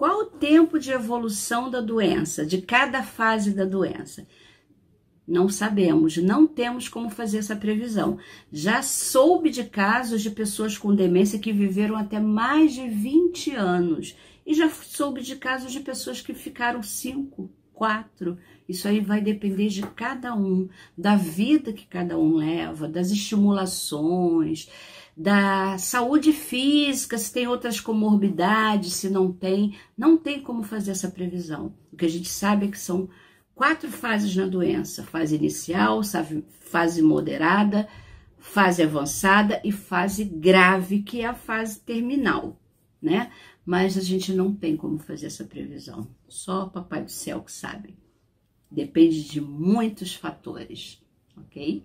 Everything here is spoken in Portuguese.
Qual o tempo de evolução da doença, de cada fase da doença? Não sabemos, não temos como fazer essa previsão. Já soube de casos de pessoas com demência que viveram até mais de 20 anos e já soube de casos de pessoas que ficaram 5, quatro. Isso aí vai depender de cada um, da vida que cada um leva, das estimulações, da saúde física, se tem outras comorbidades, se não tem. Não tem como fazer essa previsão. O que a gente sabe é que são quatro fases na doença: fase inicial, fase moderada, fase avançada e fase grave, que é a fase terminal né? Mas a gente não tem como fazer essa previsão. Só o Papai do Céu que sabe. Depende de muitos fatores, ok?